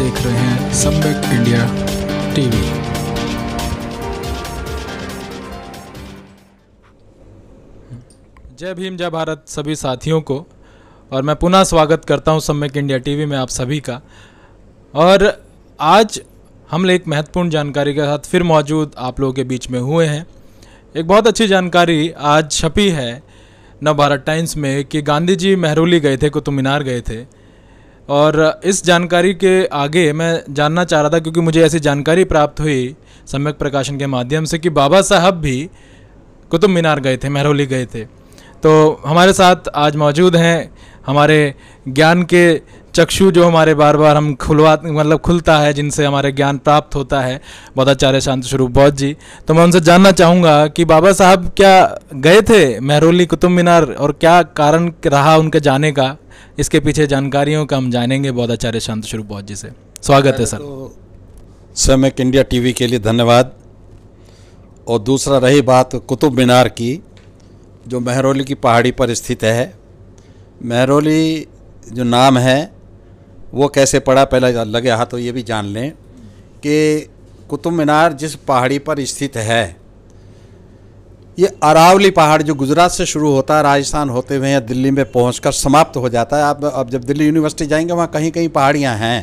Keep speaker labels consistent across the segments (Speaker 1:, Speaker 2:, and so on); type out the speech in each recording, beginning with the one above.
Speaker 1: देख रहे हैं सबेक इंडिया टीवी जय भीम जय भारत सभी साथियों को और मैं पुनः स्वागत करता हूं सम्यक इंडिया टीवी में आप सभी का और आज हम एक महत्वपूर्ण जानकारी के साथ फिर मौजूद आप लोगों के बीच में हुए हैं एक बहुत अच्छी जानकारी आज छपी है नव भारत टाइम्स में कि गांधी जी मेहरूली गए थे कुतुब मीनार गए थे और इस जानकारी के आगे मैं जानना चाह रहा था क्योंकि मुझे ऐसी जानकारी प्राप्त हुई सम्यक प्रकाशन के माध्यम से कि बाबा साहब भी कुतुब मीनार गए थे मेहरोली गए थे तो हमारे साथ आज मौजूद हैं हमारे ज्ञान के चक्षु जो हमारे बार बार हम खुलवा मतलब खुलता है जिनसे हमारे ज्ञान प्राप्त होता है बौद्धाचार्य शांत स्वरूप बौद्ध जी तो मैं उनसे जानना चाहूँगा कि बाबा साहब क्या गए थे मेहरोली कुतुब मीनार और क्या कारण रहा उनके जाने का इसके पीछे जानकारियों का हम जानेंगे बौद्धाचार्य शांत स्वरूप बौद्ध जी से स्वागत है सर तो सर मैं
Speaker 2: इंडिया टीवी के लिए धन्यवाद और दूसरा रही बात कुतुब मीनार की जो मेहरोली की पहाड़ी पर स्थित है मेहरोली जो नाम है वो कैसे पड़ा पहला लगे हाथ तो ये भी जान लें कि कुतुब मीनार जिस पहाड़ी पर स्थित है ये अरावली पहाड़ जो गुजरात से शुरू होता है राजस्थान होते हुए या दिल्ली में पहुँच समाप्त हो जाता है आप अब जब दिल्ली यूनिवर्सिटी जाएंगे वहाँ कहीं कहीं पहाड़ियाँ हैं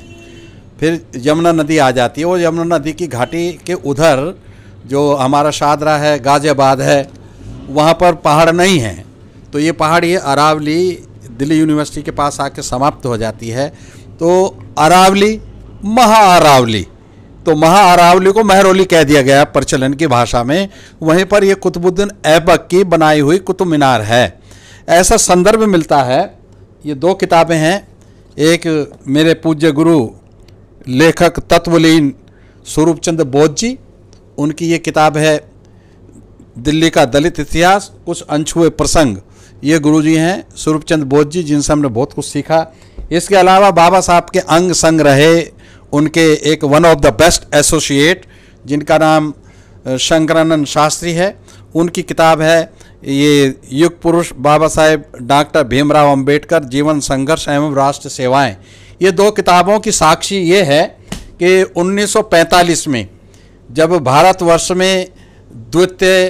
Speaker 2: फिर यमुना नदी आ जाती है वो यमुना नदी की घाटी के उधर जो हमारा शादरा है गाजियाबाद है वहाँ पर पहाड़ नहीं हैं तो ये पहाड़ ये अरावली दिल्ली यूनिवर्सिटी के पास आके समाप्त हो जाती है तो अरावली महाअरावली तो महाअरावली को महरौली कह दिया गया प्रचलन की भाषा में वहीं पर यह कुतुबुद्दीन ऐबक की बनाई हुई कुतुब मीनार है ऐसा संदर्भ मिलता है ये दो किताबें हैं एक मेरे पूज्य गुरु लेखक तत्वलीन स्वरूप चंद्र बोध जी उनकी ये किताब है दिल्ली का दलित इतिहास कुछ अनछुए प्रसंग ये गुरुजी हैं स्वरूप चंद्र बोध जी जिनसे हमने बहुत कुछ सीखा इसके अलावा बाबा साहब के अंग संग रहे उनके एक one of the best associate जिनका नाम शंकरानंद शास्त्री है उनकी किताब है ये युग पुरुष बाबा साहेब डॉक्टर भीमराव अंबेडकर जीवन संघर्ष एवं राष्ट्र सेवाएं ये दो किताबों की साक्षी ये है कि 1945 में जब भारतवर्ष में द्वितीय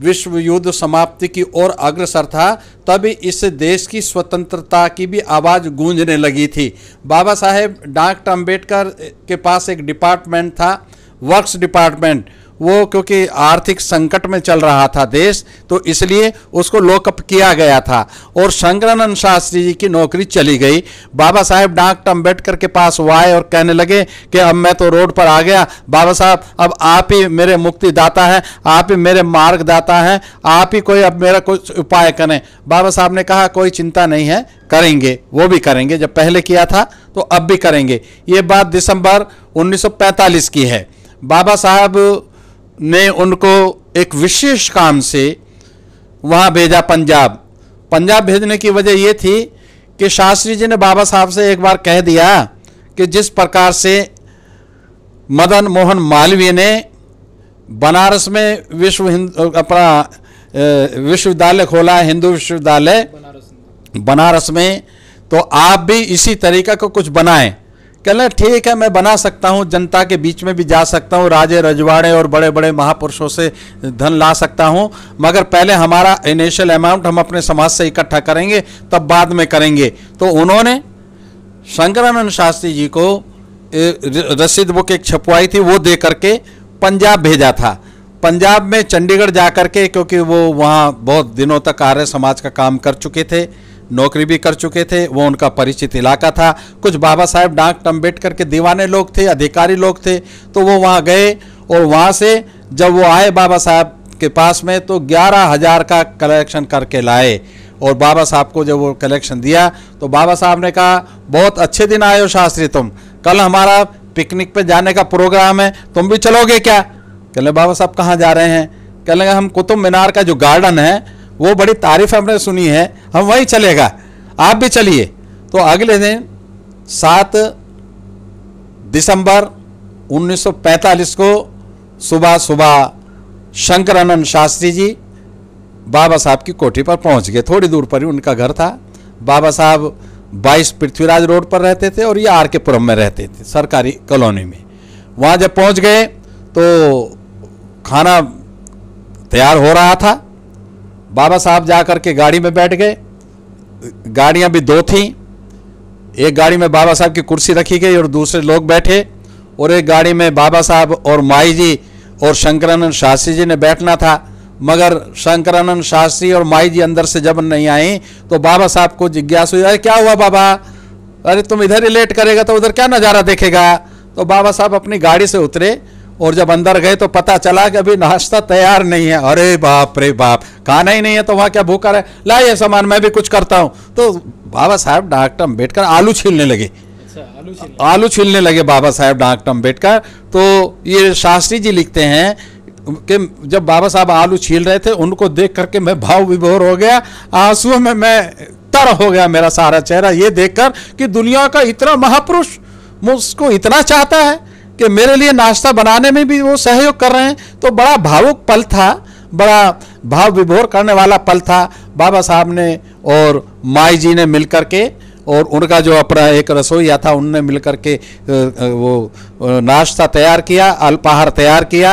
Speaker 2: विश्व युद्ध समाप्ति की ओर अग्रसर था तभी इस देश की स्वतंत्रता की भी आवाज़ गूंजने लगी थी बाबा साहेब डॉक्टर अम्बेडकर के पास एक डिपार्टमेंट था वर्क्स डिपार्टमेंट वो क्योंकि आर्थिक संकट में चल रहा था देश तो इसलिए उसको लोकअप किया गया था और शंकरानंद शास्त्री जी की नौकरी चली गई बाबा साहेब डॉक्टर अम्बेडकर के पास वो आए और कहने लगे कि अब मैं तो रोड पर आ गया बाबा साहब अब आप ही मेरे मुक्तिदाता हैं आप ही मेरे मार्गदाता हैं आप ही कोई अब मेरा कुछ उपाय करें बाबा साहब ने कहा कोई चिंता नहीं है करेंगे वो भी करेंगे जब पहले किया था तो अब भी करेंगे ये बात दिसंबर 1945 की है बाबा साहब ने उनको एक विशेष काम से वहाँ भेजा पंजाब पंजाब भेजने की वजह ये थी कि शास्त्री जी ने बाबा साहब से एक बार कह दिया कि जिस प्रकार से मदन मोहन मालवीय ने बनारस में विश्व अपना विश्वविद्यालय खोला है हिंदू विश्वविद्यालय बनारस में तो आप भी इसी तरीका को कुछ बनाएं कहना ठीक है मैं बना सकता हूँ जनता के बीच में भी जा सकता हूँ राजे रजवाड़े और बड़े बड़े महापुरुषों से धन ला सकता हूँ मगर पहले हमारा इनिशियल अमाउंट हम अपने समाज से इकट्ठा करेंगे तब बाद में करेंगे तो उन्होंने शंकरानंद शास्त्री जी को रसीद बुक एक छपवाई थी वो दे करके पंजाब भेजा था पंजाब में चंडीगढ़ जा करके क्योंकि वो वहाँ बहुत दिनों तक आर्य समाज का काम कर चुके थे नौकरी भी कर चुके थे वो उनका परिचित इलाका था कुछ बाबा साहेब डाक अम्बेडकर के दीवाने लोग थे अधिकारी लोग थे तो वो वहाँ गए और वहाँ से जब वो आए बाबा साहब के पास में तो ग्यारह हज़ार का कलेक्शन करके लाए और बाबा साहब को जब वो कलेक्शन दिया तो बाबा साहब ने कहा बहुत अच्छे दिन आए हो शास्त्री तुम कल हमारा पिकनिक पे जाने का प्रोग्राम है तुम भी चलोगे क्या कहें बाबा साहब कहाँ जा रहे हैं कह लेंगे हम कुतुब मीनार का जो गार्डन है वो बड़ी तारीफ हमने सुनी है हम वहीं चलेगा आप भी चलिए तो अगले दिन सात दिसंबर 1945 को सुबह सुबह शंकरानंद शास्त्री जी बाबा साहब की कोठी पर पहुंच गए थोड़ी दूर पर ही उनका घर था बाबा साहब 22 पृथ्वीराज रोड पर रहते थे और ये आर के पुरम में रहते थे सरकारी कॉलोनी में वहाँ जब पहुँच गए तो खाना तैयार हो रहा था बाबा साहब जा कर के गाड़ी में बैठ गए गाड़ियाँ भी दो थीं एक गाड़ी में बाबा साहब की कुर्सी रखी गई और दूसरे लोग बैठे और एक गाड़ी में बाबा साहब और माई जी और शंकरानंद शास्त्री जी ने बैठना था मगर शंकरानंद शास्त्री और माई जी अंदर से जब नहीं आई तो बाबा साहब को जिज्ञास हुई अरे क्या हुआ बाबा अरे तुम इधर ही लेट करेगा तो उधर क्या नज़ारा देखेगा तो बाबा साहब अपनी गाड़ी से उतरे और जब अंदर गए तो पता चला कि अभी नाश्ता तैयार नहीं है अरे बाप रे बाप खाना ही नहीं है तो वहां क्या भूखा है ला ये सामान मैं भी कुछ करता हूँ तो बाबा साहब डॉक्टर अम्बेडकर अच्छा, आलू छीलने लगे आलू छीलने लगे बाबा साहेब डॉक्टर अम्बेडकर तो ये शास्त्री जी लिखते हैं कि जब बाबा साहब आलू छील रहे थे उनको देख करके मैं भाव विभोर हो गया आंसुओं में मैं तर हो गया मेरा सारा चेहरा ये देखकर कि दुनिया का इतना महापुरुष मुझको इतना चाहता है कि मेरे लिए नाश्ता बनाने में भी वो सहयोग कर रहे हैं तो बड़ा भावुक पल था बड़ा भाव विभोर करने वाला पल था बाबा साहब ने और माई जी ने मिल के और उनका जो अपना एक रसोईया था उनने मिल के वो नाश्ता तैयार किया अल्पाहार तैयार किया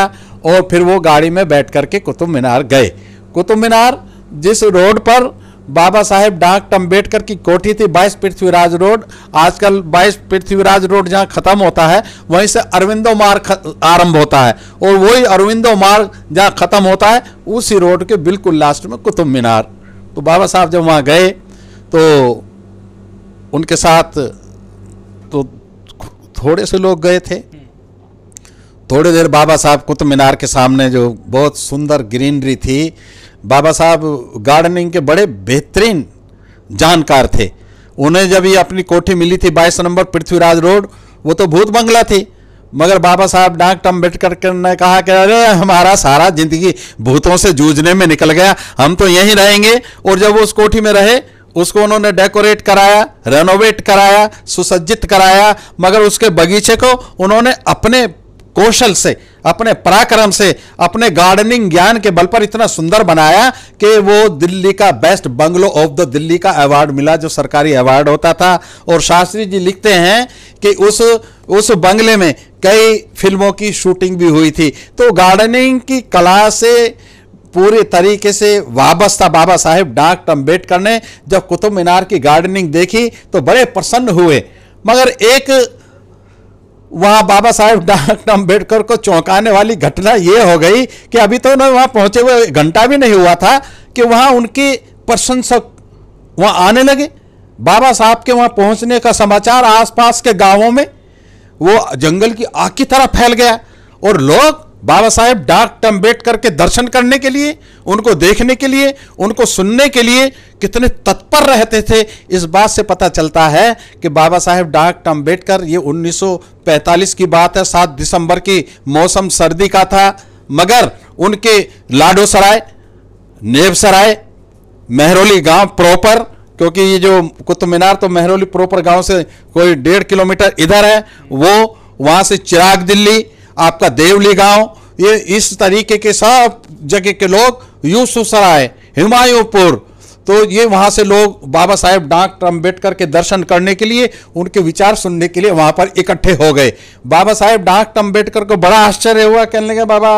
Speaker 2: और फिर वो गाड़ी में बैठ करके कुतुब मीनार गए कुतुब मीनार जिस रोड पर बाबा साहेब डॉक्टर अम्बेडकर की कोठी थी बाईस पृथ्वीराज रोड आजकल बाईस पृथ्वीराज रोड जहाँ खत्म होता है वहीं से अरविंदो मार्ग आरंभ होता है और वही अरविंदो मार्ग जहाँ खत्म होता है उसी रोड के बिल्कुल लास्ट में कुतुब मीनार तो बाबा साहब जब वहाँ गए तो उनके साथ तो थोड़े से लोग गए थे थोड़ी देर बाबा साहब कुतुब मीनार के सामने जो बहुत सुंदर ग्रीनरी थी बाबा साहब गार्डनिंग के बड़े बेहतरीन जानकार थे उन्हें जब ये अपनी कोठी मिली थी बाईस नंबर पृथ्वीराज रोड वो तो भूत बंगला थी मगर बाबा साहब डॉक्टर अम्बेडकर ने कहा कि अरे हमारा सारा जिंदगी भूतों से जूझने में निकल गया हम तो यहीं रहेंगे और जब वो उस कोठी में रहे उसको उन्होंने डेकोरेट कराया रेनोवेट कराया सुसज्जित कराया मगर उसके बगीचे को उन्होंने अपने कौशल से अपने पराक्रम से अपने गार्डनिंग ज्ञान के बल पर इतना सुंदर बनाया कि वो दिल्ली का best bungalow of the Delhi का अवार्ड मिला जो सरकारी अवार्ड होता था और शास्त्री जी लिखते हैं कि उस उस बंगले में कई फिल्मों की शूटिंग भी हुई थी तो गार्डनिंग की कला से पूरे तरीके से वाबस्ता बाबा साहेब डॉक्टर अम्बेडकर ने जब कुतुब मीनार की गार्डनिंग देखी तो बड़े प्रसन्न हुए मगर एक वहाँ बाबा साहेब डॉक्टर अम्बेडकर को चौंकाने वाली घटना ये हो गई कि अभी तो उन्हें वहाँ पहुँचे हुए घंटा भी नहीं हुआ था कि वहाँ उनके प्रशंसक वहाँ आने लगे बाबा साहब के वहाँ पहुँचने का समाचार आसपास के गांवों में वो जंगल की आग की तरह फैल गया और लोग बाबा साहेब डाक अम्बेडकर के दर्शन करने के लिए उनको देखने के लिए उनको सुनने के लिए कितने तत्पर रहते थे इस बात से पता चलता है कि बाबा साहेब डाक अम्बेडकर ये 1945 की बात है 7 दिसंबर की मौसम सर्दी का था मगर उनके लाडो सराय सराय मेहरोली गांव प्रॉपर क्योंकि ये जो कुतुब मीनार तो मेहरोली प्रॉपर गाँव से कोई डेढ़ किलोमीटर इधर है वो वहाँ से चिराग दिल्ली आपका देवली गांव ये इस तरीके के सब जगह के लोग यूसुसराय हिमायूपुर तो ये वहाँ से लोग बाबा साहेब डॉक्टर अम्बेडकर के दर्शन करने के लिए उनके विचार सुनने के लिए वहाँ पर इकट्ठे हो गए बाबा साहेब डॉक्टर अम्बेडकर को बड़ा आश्चर्य हुआ कहने लगे बाबा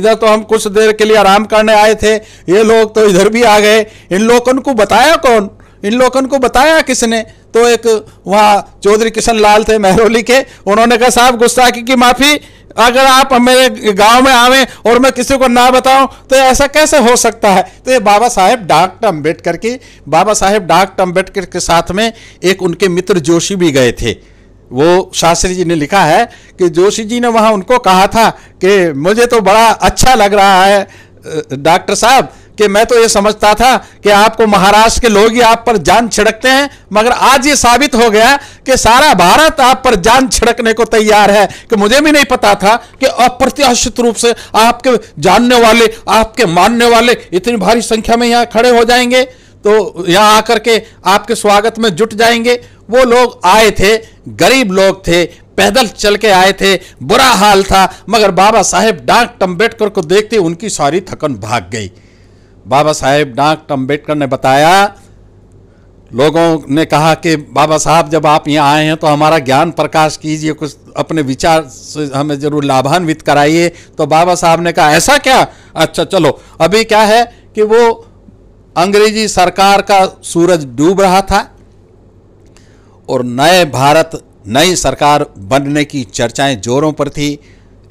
Speaker 2: इधर तो हम कुछ देर के लिए आराम करने आए थे ये लोग तो इधर भी आ गए इन लोगों को बताया कौन इन लोगों को बताया किसने तो एक वहाँ चौधरी किशन लाल थे मेहरोली के उन्होंने कहा साहब गुस्सा की माफ़ी अगर आप मेरे गांव में आवे और मैं किसी को ना बताऊं तो ऐसा कैसे हो सकता है तो ये बाबा साहेब डॉक्टर अम्बेडकर की बाबा साहेब डॉक्टर अम्बेडकर के साथ में एक उनके मित्र जोशी भी गए थे वो शास्त्री जी ने लिखा है कि जोशी जी ने वहाँ उनको कहा था कि मुझे तो बड़ा अच्छा लग रहा है डॉक्टर साहब कि मैं तो ये समझता था कि आपको महाराष्ट्र के लोग ही आप पर जान छिड़कते हैं मगर आज ये साबित हो गया कि सारा भारत आप पर जान छिड़कने को तैयार है कि मुझे भी नहीं पता था कि अप्रत्याशित रूप से आपके जानने वाले आपके मानने वाले इतनी भारी संख्या में यहाँ खड़े हो जाएंगे तो यहाँ आकर के आपके स्वागत में जुट जाएंगे वो लोग आए थे गरीब लोग थे पैदल चल के आए थे बुरा हाल था मगर बाबा साहेब डाक अम्बेडकर को देखते उनकी सारी थकन भाग गई बाबा साहेब डॉक्टर अम्बेडकर ने बताया लोगों ने कहा कि बाबा साहब जब आप यहाँ आए हैं तो हमारा ज्ञान प्रकाश कीजिए कुछ अपने विचार से हमें जरूर लाभान्वित कराइए तो बाबा साहब ने कहा ऐसा क्या अच्छा चलो अभी क्या है कि वो अंग्रेजी सरकार का सूरज डूब रहा था और नए भारत नई सरकार बनने की चर्चाएं जोरों पर थी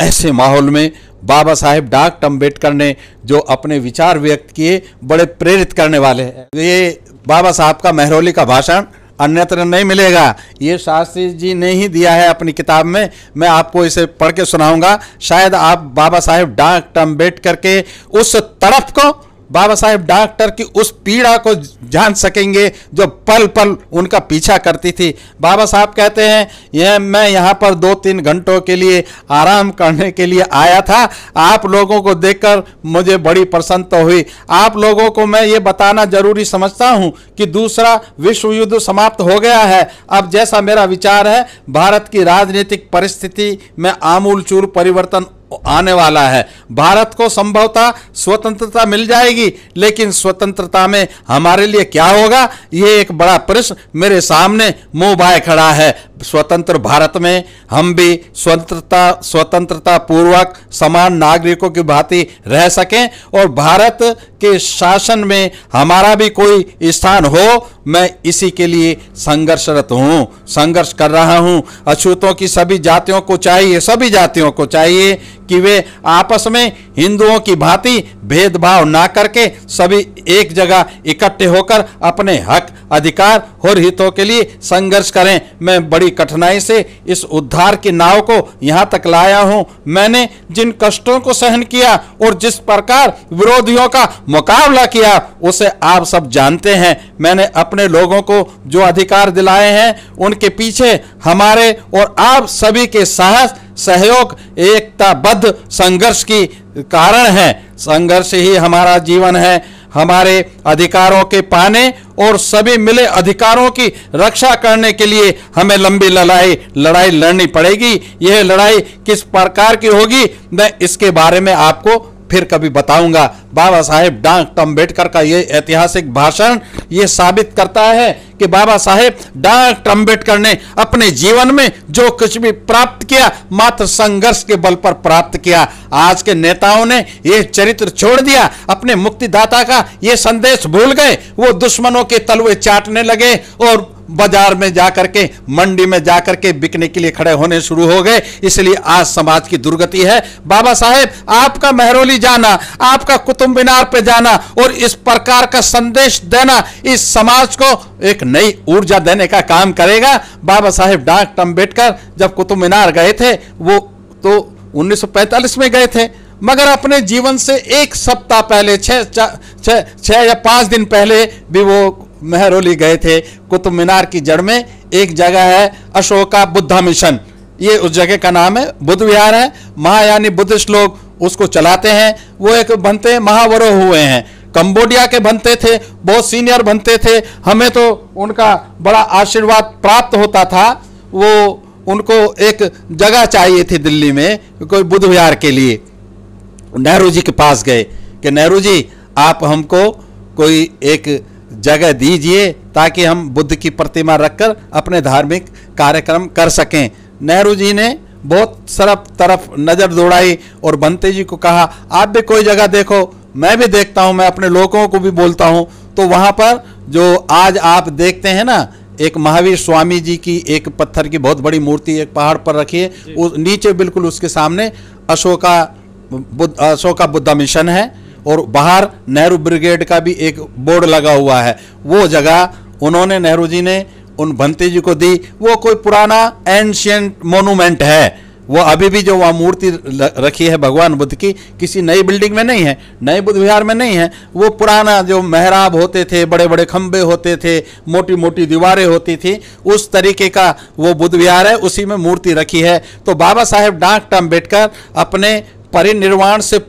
Speaker 2: ऐसे माहौल में बाबा साहेब डॉक्टर अम्बेडकर ने जो अपने विचार व्यक्त किए बड़े प्रेरित करने वाले हैं ये बाबा साहब का महरौली का भाषण अन्यत्र नहीं मिलेगा ये शास्त्री जी ने ही दिया है अपनी किताब में मैं आपको इसे पढ़ के सुनाऊंगा शायद आप बाबा साहेब डॉक्टर अम्बेडकर के उस तरफ को बाबा साहेब डॉक्टर की उस पीड़ा को जान सकेंगे जो पल पल उनका पीछा करती थी बाबा साहब कहते हैं यह मैं यहाँ पर दो तीन घंटों के लिए आराम करने के लिए आया था आप लोगों को देखकर मुझे बड़ी प्रसन्नता हुई आप लोगों को मैं ये बताना जरूरी समझता हूँ कि दूसरा विश्व युद्ध समाप्त हो गया है अब जैसा मेरा विचार है भारत की राजनीतिक परिस्थिति में आमूल परिवर्तन आने वाला है भारत को संभवतः स्वतंत्रता मिल जाएगी लेकिन स्वतंत्रता में हमारे लिए क्या होगा ये एक बड़ा प्रश्न मेरे सामने मुंह बाय खड़ा है स्वतंत्र भारत में हम भी स्वतंत्रता स्वतंत्रता पूर्वक समान नागरिकों की भांति रह सकें और भारत के शासन में हमारा भी कोई स्थान हो मैं इसी के लिए संघर्षरत हूँ संघर्ष कर रहा हूँ अछूतों की सभी जातियों को चाहिए सभी जातियों को चाहिए कि वे आपस में हिंदुओं की भांति भेदभाव ना करके सभी एक जगह इकट्ठे होकर अपने हक अधिकार और हितों के लिए संघर्ष करें मैं बड़ी कठिनाई से इस उद्धार की नाव को यहाँ तक लाया हूँ मैंने जिन कष्टों को सहन किया और जिस प्रकार विरोधियों का मुकाबला किया उसे आप सब जानते हैं मैंने अपने लोगों को जो अधिकार दिलाए हैं उनके पीछे हमारे और आप सभी के साहस सहयोग एकताबद्ध संघर्ष की कारण है संघर्ष ही हमारा जीवन है हमारे अधिकारों के पाने और सभी मिले अधिकारों की रक्षा करने के लिए हमें लंबी लड़ाई लड़ाई लड़नी पड़ेगी यह लड़ाई किस प्रकार की होगी मैं इसके बारे में आपको फिर कभी बताऊंगा बाबा साहेब डॉक्टर अम्बेडकर का ये ऐतिहासिक भाषण ये साबित करता है कि बाबा साहेब डॉक्टर अम्बेडकर ने अपने जीवन में जो कुछ भी प्राप्त किया मात्र संघर्ष के बल पर प्राप्त किया आज के नेताओं ने ये चरित्र छोड़ दिया अपने मुक्तिदाता का ये संदेश भूल गए वो दुश्मनों के तलवे चाटने लगे और बाजार में जा के मंडी में जा के बिकने के लिए खड़े होने शुरू हो गए इसलिए आज समाज की दुर्गति है बाबा साहेब आपका मेहरोली जाना आपका कुतुब मीनार पे जाना और इस प्रकार का संदेश देना इस समाज को एक नई ऊर्जा देने का काम करेगा बाबा साहेब डॉक्टर अम्बेडकर जब कुतुब मीनार गए थे वो तो 1945 में गए थे मगर अपने जीवन से एक सप्ताह पहले छः छः या पाँच दिन पहले भी वो मेहरोली गए थे कुतुब मीनार की जड़ में एक जगह है अशोका बुद्धा मिशन ये उस जगह का नाम है बुद्ध विहार है महायानी बुद्धिस्ट लोग उसको चलाते हैं वो एक बनते महावरो हुए हैं कंबोडिया के बनते थे बहुत सीनियर बनते थे हमें तो उनका बड़ा आशीर्वाद प्राप्त होता था वो उनको एक जगह चाहिए थी दिल्ली में कोई बुद्ध विहार के लिए नेहरू जी के पास गए कि नेहरू जी आप हमको कोई एक जगह दीजिए ताकि हम बुद्ध की प्रतिमा रखकर अपने धार्मिक कार्यक्रम कर सकें नेहरू जी ने बहुत सरफ तरफ नज़र दौड़ाई और बंते जी को कहा आप भी कोई जगह देखो मैं भी देखता हूँ मैं अपने लोगों को भी बोलता हूँ तो वहाँ पर जो आज आप देखते हैं ना एक महावीर स्वामी जी की एक पत्थर की बहुत बड़ी मूर्ति एक पहाड़ पर रखी है उस नीचे बिल्कुल उसके सामने अशोका बुद्ध अशोका बुद्धा मिशन है और बाहर नेहरू ब्रिगेड का भी एक बोर्ड लगा हुआ है वो जगह उन्होंने नेहरू जी ने उन भंते जी को दी वो कोई पुराना एंशियंट मोनूमेंट है वो अभी भी जो वहाँ मूर्ति रखी है भगवान बुद्ध की किसी नई बिल्डिंग में नहीं है नए बुद्ध विहार में नहीं है वो पुराना जो मेहराब होते थे बड़े बड़े खंबे होते थे मोटी मोटी दीवारें होती थी उस तरीके का वो बुद्ध विहार है उसी में मूर्ति रखी है तो बाबा साहेब डॉक्टर अम्बेडकर अपने परिनिर्वाण से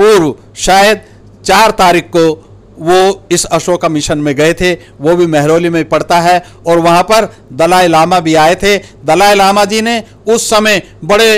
Speaker 2: पूर्व शायद चार तारीख को वो इस अशोका मिशन में गए थे वो भी महरौली में पड़ता है और वहाँ पर दलाई लामा भी आए थे दलाई लामा जी ने उस समय बड़े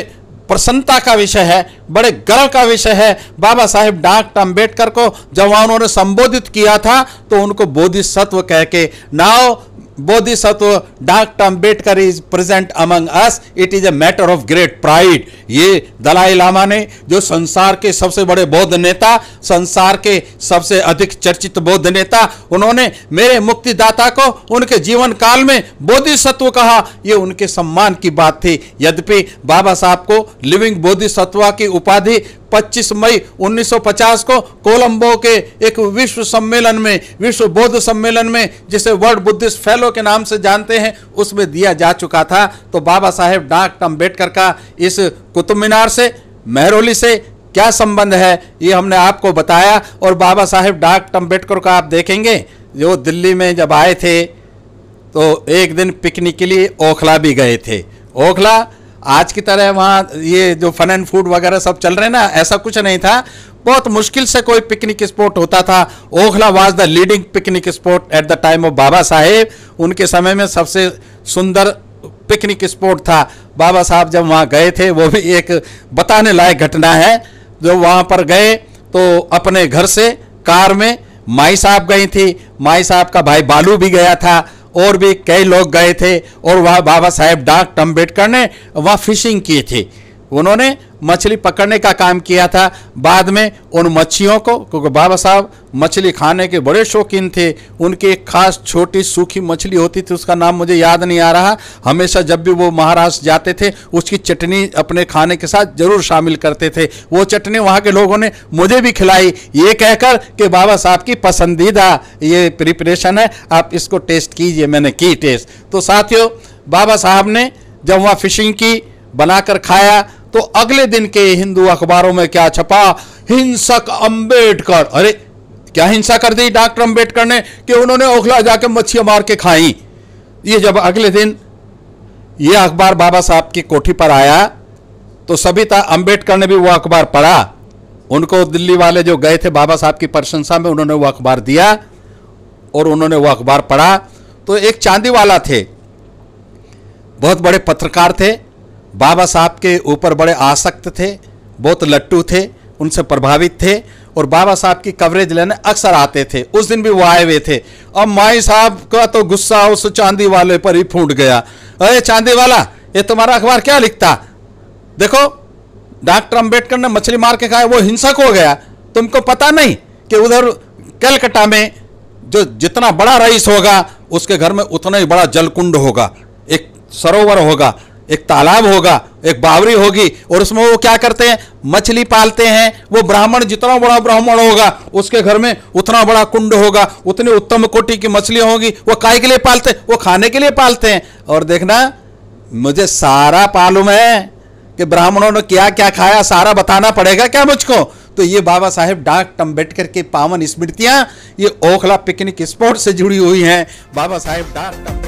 Speaker 2: प्रसन्नता का विषय है बड़े गर्व का विषय है बाबा साहेब डॉक्टर अम्बेडकर को जब वहाँ उन्होंने संबोधित किया था तो उनको बोधिसत्व कह के नाव Bodhisattva doctor Ambedkar is present among us it is a matter of great pride ये दलाई लामा ने जो संसार के सबसे बड़े बौद्ध नेता संसार के सबसे अधिक चर्चित बौद्ध नेता उन्होंने मेरे मुक्तिदाता को उनके जीवन काल में बोधिसत्व कहा ये उनके सम्मान की बात थी यद्यपि बाबा साहब को लिविंग बोधिसत्व की उपाधि 25 मई 1950 को कोलंबो के एक विश्व सम्मेलन में विश्व बौद्ध सम्मेलन में जिसे वर्ल्ड बुद्धिस्ट फेलो के नाम से जानते हैं उसमें दिया जा चुका था तो बाबा साहेब डॉक्टर अम्बेडकर का इस कुतुब मीनार से मेहरोली से क्या संबंध है ये हमने आपको बताया और बाबा साहेब डॉक्टर अम्बेडकर का आप देखेंगे जो दिल्ली में जब आए थे तो एक दिन पिकनिक के लिए ओखला भी गए थे ओखला आज की तरह वहाँ ये जो फन एंड फूड वगैरह सब चल रहे हैं ना ऐसा कुछ नहीं था बहुत मुश्किल से कोई पिकनिक स्पॉट होता था Okhla was the leading picnic spot at the time of Babasaheb उनके समय में सबसे सुंदर पिकनिक स्पॉट था बाबा साहब जब वहाँ गए थे वो भी एक बताने लायक घटना है जो वहाँ पर गए तो अपने घर से कार में माई साहब गई थी माई साहब का भाई बालू भी गया था और भी कई लोग गए थे और वह बाबा साहेब डॉक्टर अम्बेडकर ने वहाँ फिशिंग की थी उन्होंने मछली पकड़ने का काम किया था बाद में उन मच्छियों को क्योंकि बाबा साहब मछली खाने के बड़े शौकीन थे उनकी एक खास छोटी सूखी मछली होती थी उसका नाम मुझे याद नहीं आ रहा हमेशा जब भी वो महाराष्ट्र जाते थे उसकी चटनी अपने खाने के साथ जरूर शामिल करते थे वो चटनी वहाँ के लोगों ने मुझे भी खिलाई ये कहकर कि बाबा साहब की पसंदीदा ये प्रिपरेशन है आप इसको टेस्ट कीजिए मैंने की टेस्ट तो साथियों बाबा साहब ने जब वहाँ फिशिंग की बनाकर खाया तो अगले दिन के हिंदू अखबारों में क्या छपा हिंसक अंबेडकर अरे क्या हिंसा कर दी डॉक्टर अंबेडकर ने कि उन्होंने ओखला जाके मच्छियां मार के खाई ये जब अगले दिन ये अखबार बाबा साहब की कोठी पर आया तो सबिता अंबेडकर ने भी वो अखबार पढ़ा उनको दिल्ली वाले जो गए थे बाबा साहब की प्रशंसा में उन्होंने वो अखबार दिया और उन्होंने वो अखबार पढ़ा तो एक चांदी वाला थे बहुत बड़े पत्रकार थे बाबा साहब के ऊपर बड़े आसक्त थे बहुत लट्टू थे उनसे प्रभावित थे और बाबा साहब की कवरेज लेने अक्सर आते थे उस दिन भी वो आए हुए थे अब माई साहब का तो गुस्सा उस चांदी वाले पर ही फूट गया अरे चांदी वाला ये तुम्हारा अखबार क्या लिखता देखो डॉक्टर अंबेडकर ने मछली मार के खाए वो हिंसक हो गया तुमको पता नहीं कि उधर कलकत्ता में जो जितना बड़ा रईस होगा उसके घर में उतना ही बड़ा जलकुंड होगा एक सरोवर होगा एक तालाब होगा एक बावरी होगी और उसमें वो क्या करते हैं मछली पालते हैं वो ब्राह्मण जितना बड़ा ब्राह्मण होगा उसके घर में उतना बड़ा कुंड होगा उतनी उत्तम कोटि की मछलियाँ होगी वो काय के लिए पालते वो खाने के लिए पालते हैं और देखना मुझे सारा पालूम है कि ब्राह्मणों ने क्या क्या खाया सारा बताना पड़ेगा क्या मुझको तो ये बाबा साहेब डाक अम्बेडकर के पावन स्मृतियाँ ये ओखला पिकनिक स्पॉट से जुड़ी हुई हैं बाबा साहेब अम्बेडकर